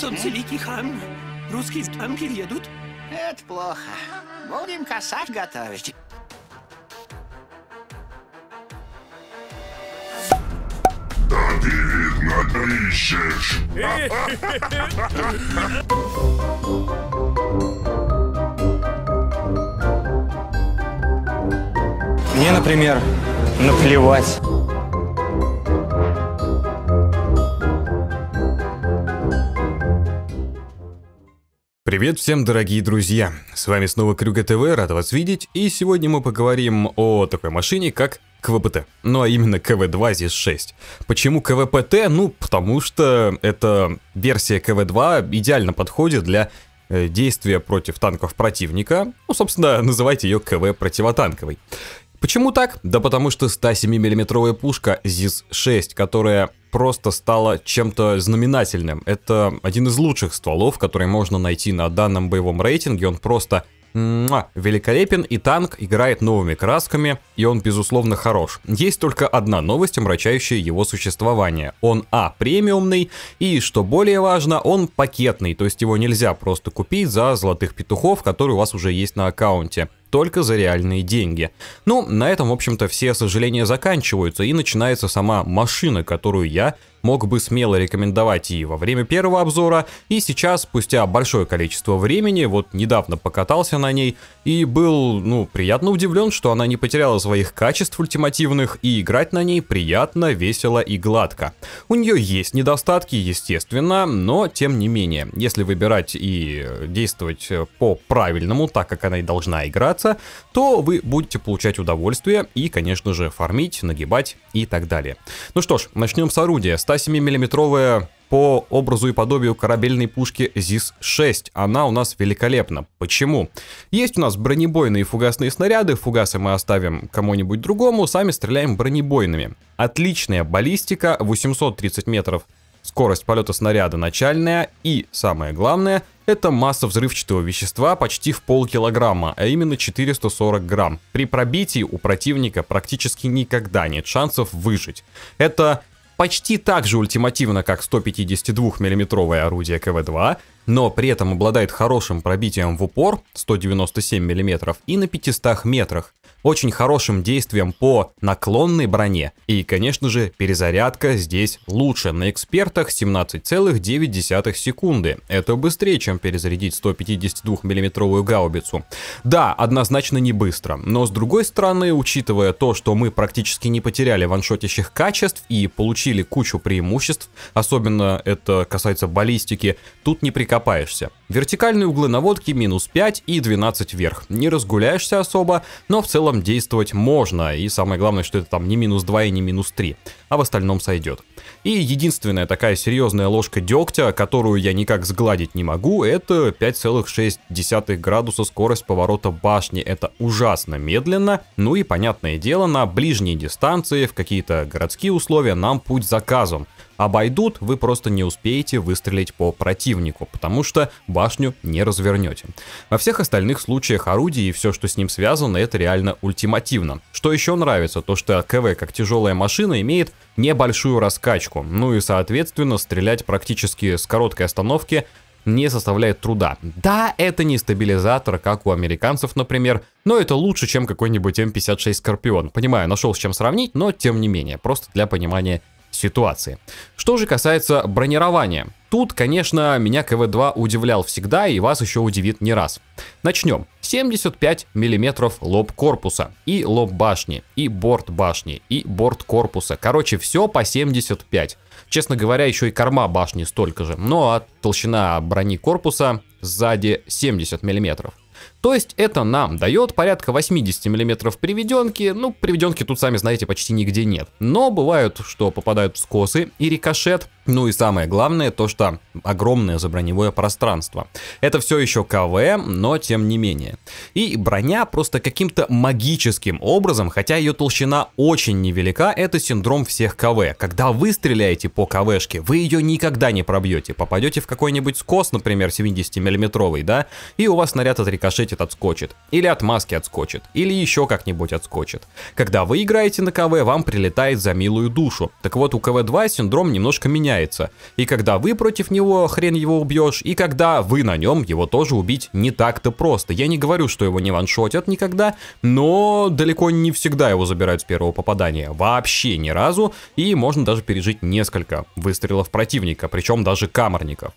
спасутся, великий хан. Русские танки едут. Это плохо. Будем косарь готовить. Да ты, Мне, например, наплевать. Привет всем, дорогие друзья! С вами снова Крюга ТВ, рад вас видеть, и сегодня мы поговорим о такой машине, как КВПТ. Ну а именно КВ2 зис 6. Почему КВПТ? Ну, потому что эта версия КВ2 идеально подходит для э, действия против танков противника. Ну, собственно, называйте ее КВ противотанковой. Почему так? Да потому что 107 миллиметровая пушка ЗИС-6, которая просто стало чем-то знаменательным. Это один из лучших стволов, который можно найти на данном боевом рейтинге. Он просто муа, великолепен, и танк играет новыми красками, и он, безусловно, хорош. Есть только одна новость, омрачающая его существование. Он, а, премиумный, и, что более важно, он пакетный, то есть его нельзя просто купить за золотых петухов, которые у вас уже есть на аккаунте только за реальные деньги. Ну, на этом, в общем-то, все сожаления заканчиваются, и начинается сама машина, которую я мог бы смело рекомендовать и во время первого обзора, и сейчас, спустя большое количество времени, вот недавно покатался на ней, и был, ну, приятно удивлен, что она не потеряла своих качеств ультимативных, и играть на ней приятно, весело и гладко. У нее есть недостатки, естественно, но тем не менее, если выбирать и действовать по правильному, так как она и должна играть развиваться, то вы будете получать удовольствие и, конечно же, фармить, нагибать и так далее. Ну что ж, начнем с орудия. 107 миллиметровая по образу и подобию корабельной пушки ЗИС-6. Она у нас великолепна. Почему? Есть у нас бронебойные фугасные снаряды, фугасы мы оставим кому-нибудь другому, сами стреляем бронебойными. Отличная баллистика, 830 метров скорость полета снаряда начальная и, самое главное, это масса взрывчатого вещества почти в полкилограмма, а именно 440 грамм. При пробитии у противника практически никогда нет шансов выжить. Это почти так же ультимативно, как 152 миллиметровое орудие КВ-2, но при этом обладает хорошим пробитием в упор 197 мм и на 500 метрах, очень хорошим действием по наклонной броне. И, конечно же, перезарядка здесь лучше. На экспертах 17,9 секунды. Это быстрее, чем перезарядить 152 миллиметровую гаубицу. Да, однозначно не быстро. Но с другой стороны, учитывая то, что мы практически не потеряли ваншотящих качеств и получили кучу преимуществ, особенно это касается баллистики, тут не прикопаешься. Вертикальные углы наводки минус 5 и 12 вверх. Не разгуляешься особо, но в целом целом действовать можно, и самое главное, что это там не минус 2 и не минус 3, а в остальном сойдет. И единственная такая серьезная ложка дегтя, которую я никак сгладить не могу, это 5,6 градуса скорость поворота башни. Это ужасно медленно, ну и понятное дело, на ближней дистанции, в какие-то городские условия нам путь заказан обойдут, вы просто не успеете выстрелить по противнику, потому что башню не развернете. Во всех остальных случаях орудие и все, что с ним связано, это реально ультимативно. Что еще нравится, то что КВ как тяжелая машина имеет небольшую раскачку, ну и соответственно стрелять практически с короткой остановки не составляет труда. Да, это не стабилизатор, как у американцев, например, но это лучше, чем какой-нибудь М56 эм Скорпион. Понимаю, нашел с чем сравнить, но тем не менее, просто для понимания ситуации. Что же касается бронирования. Тут, конечно, меня КВ-2 удивлял всегда и вас еще удивит не раз. Начнем. 75 мм лоб корпуса, и лоб башни, и борт башни, и борт корпуса. Короче, все по 75. Честно говоря, еще и корма башни столько же, но ну, а толщина брони корпуса сзади 70 миллиметров. То есть это нам дает порядка 80 мм приведенки, ну приведенки тут сами знаете почти нигде нет. Но бывают, что попадают скосы и рикошет, ну и самое главное, то что огромное заброневое пространство. Это все еще КВ, но тем не менее. И броня просто каким-то магическим образом, хотя ее толщина очень невелика, это синдром всех КВ. Когда вы стреляете по КВшке, вы ее никогда не пробьете. Попадете в какой-нибудь скос, например, 70-миллиметровый, да, и у вас снаряд отрикошетит, отскочит. Или от маски отскочит. Или еще как-нибудь отскочит. Когда вы играете на КВ, вам прилетает за милую душу. Так вот, у КВ-2 синдром немножко меняется меняется. И когда вы против него хрен его убьешь, и когда вы на нем, его тоже убить не так-то просто. Я не говорю, что его не ваншотят никогда, но далеко не всегда его забирают с первого попадания. Вообще ни разу. И можно даже пережить несколько выстрелов противника, причем даже камерников.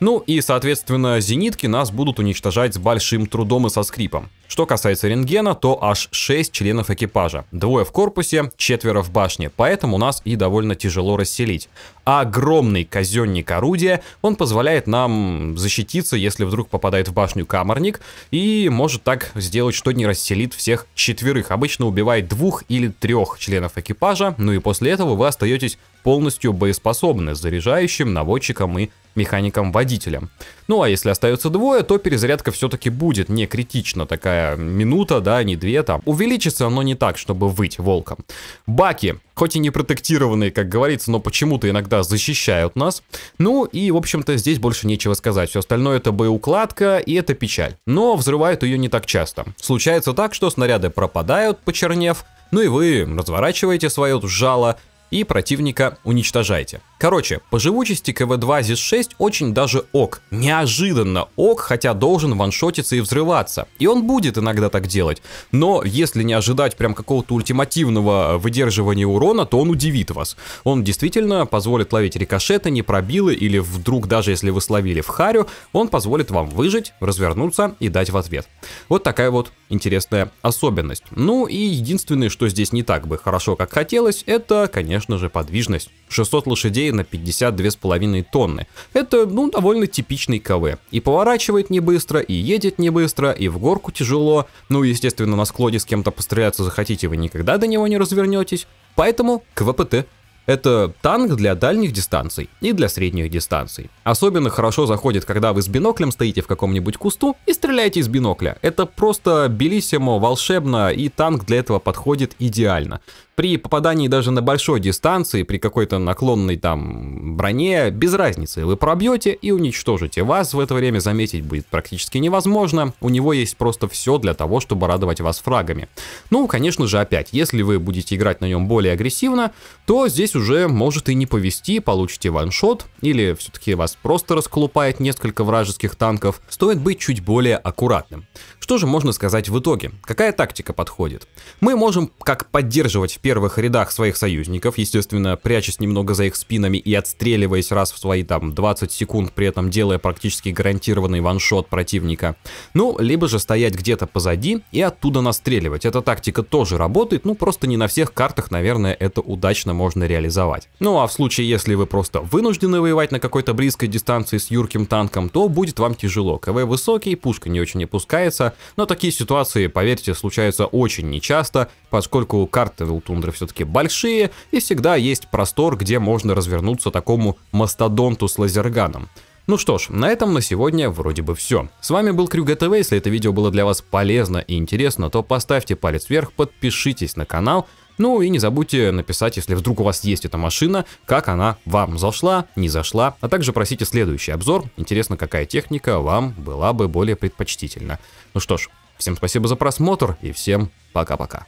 Ну и, соответственно, зенитки нас будут уничтожать с большим трудом и со скрипом. Что касается рентгена, то аж 6 членов экипажа. Двое в корпусе, четверо в башне, поэтому нас и довольно тяжело расселить. огромный казенник орудия, он позволяет нам защититься, если вдруг попадает в башню каморник и может так сделать, что не расселит всех четверых. Обычно убивает двух или трех членов экипажа, ну и после этого вы остаетесь полностью боеспособны с заряжающим, наводчиком и механиком-водителем водителем. Ну а если остается двое, то перезарядка все-таки будет не критично, такая минута, да, не две там. Увеличится, но не так, чтобы выть волком. Баки, хоть и не протектированные, как говорится, но почему-то иногда защищают нас. Ну и, в общем-то, здесь больше нечего сказать. Все остальное это боеукладка и это печаль. Но взрывают ее не так часто. Случается так, что снаряды пропадают, почернев, ну и вы разворачиваете свое жало и противника уничтожаете. Короче, по живучести КВ-2 ЗИС-6 очень даже ок. Неожиданно ок, хотя должен ваншотиться и взрываться. И он будет иногда так делать. Но если не ожидать прям какого-то ультимативного выдерживания урона, то он удивит вас. Он действительно позволит ловить рикошеты, непробилы или вдруг даже если вы словили в харю, он позволит вам выжить, развернуться и дать в ответ. Вот такая вот интересная особенность. Ну и единственное, что здесь не так бы хорошо, как хотелось, это, конечно же, подвижность. 600 лошадей на 52,5 тонны. Это, ну, довольно типичный КВ. И поворачивает не быстро, и едет не быстро, и в горку тяжело. Ну, естественно, на склоне с кем-то постреляться захотите, вы никогда до него не развернетесь. Поэтому КВПТ это танк для дальних дистанций и для средних дистанций. Особенно хорошо заходит, когда вы с биноклем стоите в каком-нибудь кусту и стреляете из бинокля. Это просто белиссимо, волшебно, и танк для этого подходит идеально. При попадании даже на большой дистанции, при какой-то наклонной там броне, без разницы, вы пробьете и уничтожите. Вас в это время заметить будет практически невозможно, у него есть просто все для того, чтобы радовать вас фрагами. Ну, конечно же, опять, если вы будете играть на нем более агрессивно, то здесь здесь уже может и не повести, получите ваншот, или все-таки вас просто расколупает несколько вражеских танков, стоит быть чуть более аккуратным. Что же можно сказать в итоге? Какая тактика подходит? Мы можем как поддерживать в первых рядах своих союзников, естественно, прячась немного за их спинами и отстреливаясь раз в свои там 20 секунд, при этом делая практически гарантированный ваншот противника. Ну, либо же стоять где-то позади и оттуда настреливать. Эта тактика тоже работает, ну просто не на всех картах, наверное, это удачно можно реализовать реализовать. Ну а в случае, если вы просто вынуждены воевать на какой-то близкой дистанции с юрким танком, то будет вам тяжело. КВ высокий, пушка не очень опускается, но такие ситуации, поверьте, случаются очень нечасто, поскольку карты у тундры все-таки большие, и всегда есть простор, где можно развернуться такому мастодонту с лазерганом. Ну что ж, на этом на сегодня вроде бы все. С вами был Крюга ТВ, если это видео было для вас полезно и интересно, то поставьте палец вверх, подпишитесь на канал, ну и не забудьте написать, если вдруг у вас есть эта машина, как она вам зашла, не зашла, а также просите следующий обзор. Интересно, какая техника вам была бы более предпочтительна. Ну что ж, всем спасибо за просмотр и всем пока-пока.